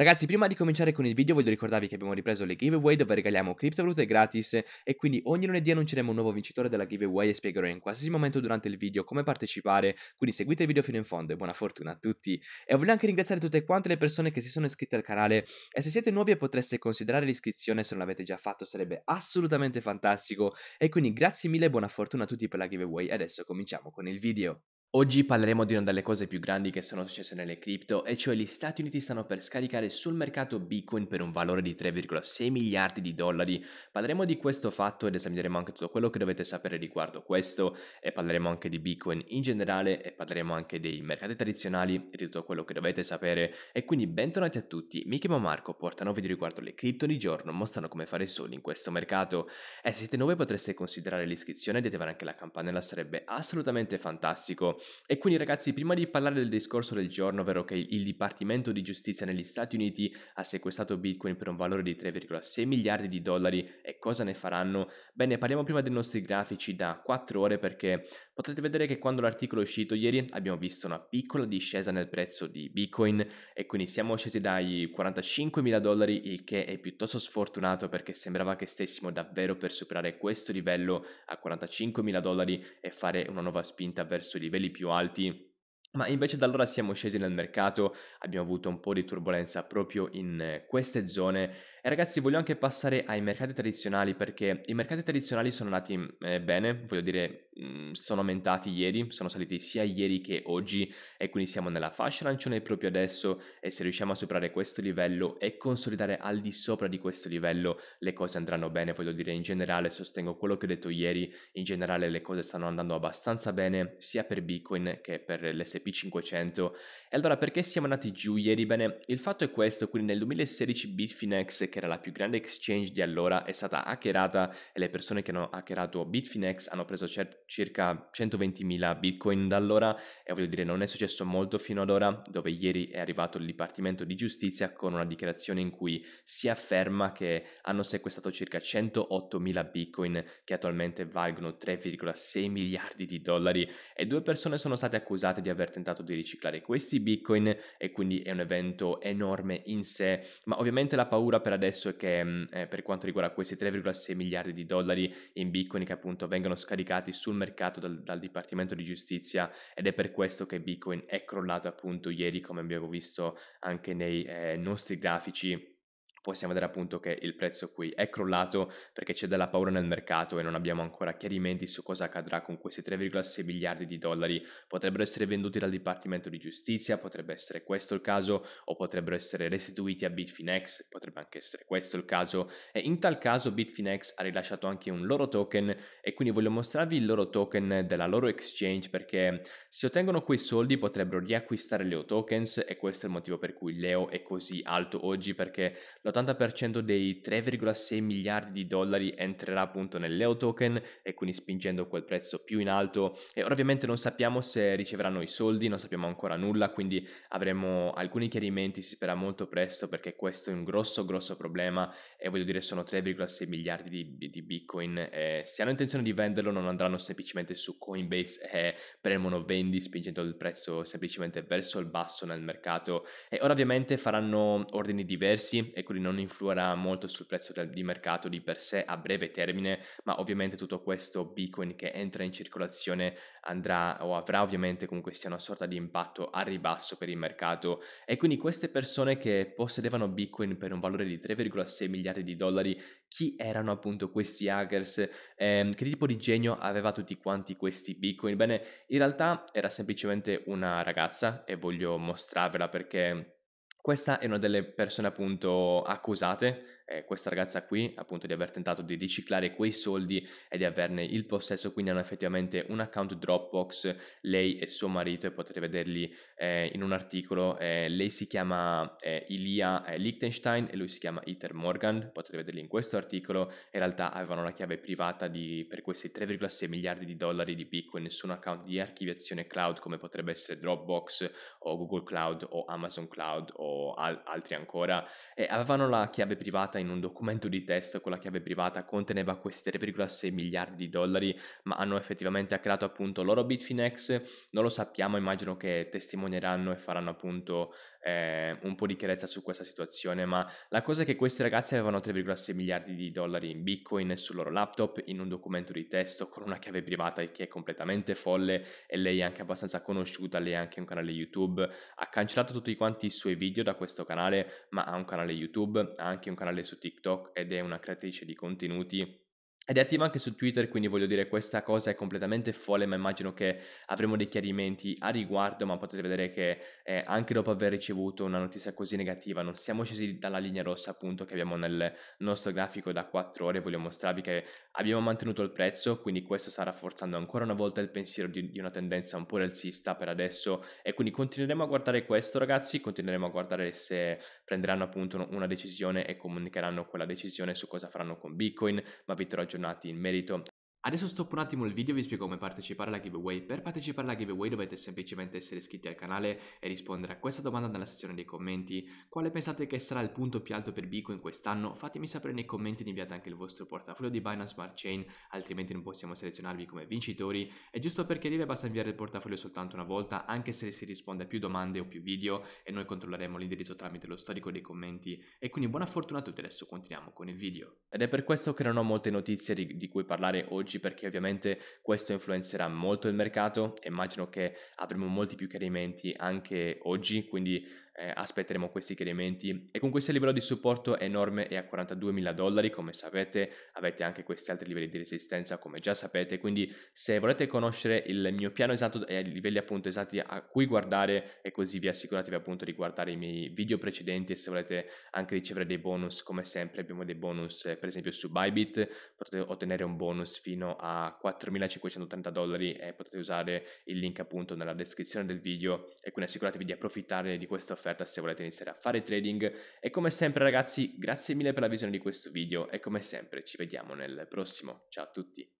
Ragazzi, prima di cominciare con il video voglio ricordarvi che abbiamo ripreso le giveaway dove regaliamo criptovalute gratis e quindi ogni lunedì annunceremo un nuovo vincitore della giveaway e spiegherò in qualsiasi momento durante il video come partecipare, quindi seguite il video fino in fondo e buona fortuna a tutti. E voglio anche ringraziare tutte quante le persone che si sono iscritte al canale e se siete nuovi e potreste considerare l'iscrizione se non l'avete già fatto sarebbe assolutamente fantastico e quindi grazie mille e buona fortuna a tutti per la giveaway. Adesso cominciamo con il video. Oggi parleremo di una delle cose più grandi che sono successe nelle cripto, e cioè gli Stati Uniti stanno per scaricare sul mercato Bitcoin per un valore di 3,6 miliardi di dollari. Parleremo di questo fatto ed esamineremo anche tutto quello che dovete sapere riguardo questo, e parleremo anche di Bitcoin in generale, e parleremo anche dei mercati tradizionali e di tutto quello che dovete sapere. E quindi bentornati a tutti, mi chiamo Marco, portano video riguardo le cripto ogni giorno, mostrano come fare soldi in questo mercato. E se siete nuovi potreste considerare l'iscrizione ed attivare anche la campanella, sarebbe assolutamente fantastico. E quindi ragazzi, prima di parlare del discorso del giorno, ovvero che il Dipartimento di Giustizia negli Stati Uniti ha sequestrato Bitcoin per un valore di 3,6 miliardi di dollari e cosa ne faranno, bene, parliamo prima dei nostri grafici da 4 ore perché potete vedere che quando l'articolo è uscito ieri abbiamo visto una piccola discesa nel prezzo di Bitcoin e quindi siamo scesi dai 45 mila dollari, il che è piuttosto sfortunato perché sembrava che stessimo davvero per superare questo livello a 45 mila dollari e fare una nuova spinta verso i livelli livelli più alti ma invece da allora siamo scesi nel mercato, abbiamo avuto un po' di turbolenza proprio in queste zone e ragazzi voglio anche passare ai mercati tradizionali perché i mercati tradizionali sono andati eh, bene, voglio dire Mhmm, sono aumentati ieri, sono saliti sia ieri che oggi e quindi siamo nella fascia arancione proprio adesso e se riusciamo a superare questo livello e consolidare al di sopra di questo livello le cose andranno bene, voglio dire in generale sostengo quello che ho detto ieri, in generale le cose stanno andando abbastanza bene sia per Bitcoin che per l'SP500 e allora perché siamo andati giù ieri? Bene, il fatto è questo, quindi nel 2016 Bitfinex che era la più grande exchange di allora è stata hackerata e le persone che hanno hackerato Bitfinex hanno preso cer- circa 120.000 bitcoin da allora e voglio dire non è successo molto fino ad ora dove ieri è arrivato il Dipartimento di Giustizia con una dichiarazione in cui si afferma che hanno sequestrato circa 108.000 bitcoin che attualmente valgono 3,6 miliardi di dollari e due persone sono state accusate di aver tentato di riciclare questi bitcoin e quindi è un evento enorme in sé ma ovviamente la paura per adesso è che mm, eh, per quanto riguarda questi 3,6 miliardi di dollari in bitcoin che appunto vengono scaricati sul mercato dal, dal, Dipartimento di Giustizia ed è per questo che Bitcoin è crollato appunto ieri come abbiamo visto anche nei eh, nostri grafici possiamo vedere appunto che il prezzo qui è crollato perché c'è della paura nel mercato e non abbiamo ancora chiarimenti su cosa accadrà con questi 3,6 miliardi di dollari. Potrebbero essere venduti dal Dipartimento di Giustizia, potrebbe essere questo il caso, o potrebbero essere restituiti a Bitfinex, potrebbe anche essere questo il caso. E in tal caso Bitfinex ha rilasciato anche un loro token e quindi voglio mostrarvi il loro token della loro exchange perché se ottengono quei soldi potrebbero riacquistare Leo tokens e questo è il motivo per cui Leo è così alto oggi perché la l'80% dei 3,6 miliardi di dollari entrerà appunto nell'EO token e quindi spingendo quel prezzo più in alto e ora ovviamente non sappiamo se riceveranno i soldi, non sappiamo ancora nulla, quindi avremo alcuni chiarimenti, si spera molto presto perché questo è un grosso grosso problema e voglio dire sono 3,6 miliardi di, di bitcoin e se hanno intenzione di venderlo non andranno semplicemente su Coinbase e premono vendi spingendo il prezzo semplicemente verso il basso nel mercato e ora ovviamente faranno ordini diversi e quindi cui non influirà molto sul prezzo del, di mercato di per sé a breve termine, ma ovviamente tutto questo Bitcoin che entra in circolazione andrà o avrà ovviamente comunque sia una sorta di impatto a ribasso per il mercato e quindi queste persone che possedevano Bitcoin per un valore di 3,6 miliardi di dollari, chi erano appunto questi hackers, ehm, che tipo di genio aveva tutti quanti questi Bitcoin? Bene, in realtà era semplicemente una ragazza e voglio mostrarvela perché questa è una delle persone appunto accusate eh, questa ragazza qui, appunto di aver tentato di riciclare quei soldi e di averne il possesso, quindi hanno effettivamente un account Dropbox, lei e suo marito, e potete vederli eh, in un articolo, eh, lei si chiama eh, Ilia eh, Liechtenstein e lui si chiama Ether Morgan, potete vederli in questo articolo, in realtà avevano la chiave privata di, per questi 3,6 miliardi di dollari di Bitcoin, nessun account di archiviazione cloud come potrebbe essere Dropbox o Google Cloud o Amazon Cloud o al- altri ancora, avevano la chiave privata in un documento di testo con la chiave privata conteneva questi 3,6 miliardi di dollari, ma hanno effettivamente creato appunto loro Bitfinex, non lo sappiamo, immagino che testimonieranno e faranno appunto eh, un po' di chiarezza su questa situazione, ma la cosa è che questi ragazzi avevano 3,6 miliardi di dollari in bitcoin sul loro laptop, in un documento di testo, con una chiave privata che è completamente folle e lei è anche abbastanza conosciuta, lei ha anche un canale YouTube, ha cancellato tutti quanti i suoi video da questo canale, ma ha un canale YouTube, ha anche un canale su TikTok ed è una creatrice di contenuti ed è attiva anche su Twitter, quindi voglio dire questa cosa è completamente folle, ma immagino che avremo dei chiarimenti a riguardo, ma potete vedere che eh, anche dopo aver ricevuto una notizia così negativa non siamo scesi dalla linea rossa appunto che abbiamo nel nostro grafico da 4 ore, voglio mostrarvi che abbiamo mantenuto il prezzo, quindi questo sta rafforzando ancora una volta il pensiero di, di una tendenza un po' alzista per adesso e quindi continueremo a guardare questo ragazzi, continueremo a guardare se prenderanno appunto una decisione e comunicheranno quella decisione su cosa faranno con Bitcoin, ma vi terrò aggiornato aggiornati in merito Adesso stoppo un attimo il video e vi spiego come partecipare alla giveaway. Per partecipare alla giveaway dovete semplicemente essere iscritti al canale e rispondere a questa domanda nella sezione dei commenti. Quale pensate che sarà il punto più alto per Bitcoin quest'anno? Fatemi sapere nei commenti e inviate anche il vostro portafoglio di Binance Smart Chain, altrimenti non possiamo selezionarvi come vincitori. E giusto per chiarire basta inviare il portafoglio soltanto una volta, anche se si risponde a più domande o più video e noi controlleremo l'indirizzo tramite lo storico dei commenti. E quindi buona fortuna a tutti, adesso continuiamo con il video. Ed è per questo che non ho molte notizie di cui parlare oggi oggi perché ovviamente questo influenzerà molto il mercato. Immagino che avremo molti più chiarimenti anche oggi, quindi eh, aspetteremo questi chiarimenti. e con questo livello di supporto enorme è a 42.000 dollari come sapete avete anche questi altri livelli di resistenza come già sapete quindi se volete conoscere il mio piano esatto e i livelli appunto esatti a cui guardare e così vi assicuratevi appunto di guardare i miei video precedenti e se volete anche ricevere dei bonus come sempre abbiamo dei bonus eh, per esempio su Bybit potete ottenere un bonus fino a 4.530 dollari e potete usare il link appunto nella descrizione del video e quindi assicuratevi di approfittare di questa offerta un'offerta se volete iniziare a fare trading e come sempre ragazzi grazie mille per la visione di questo video e come sempre ci vediamo nel prossimo. Ciao a tutti!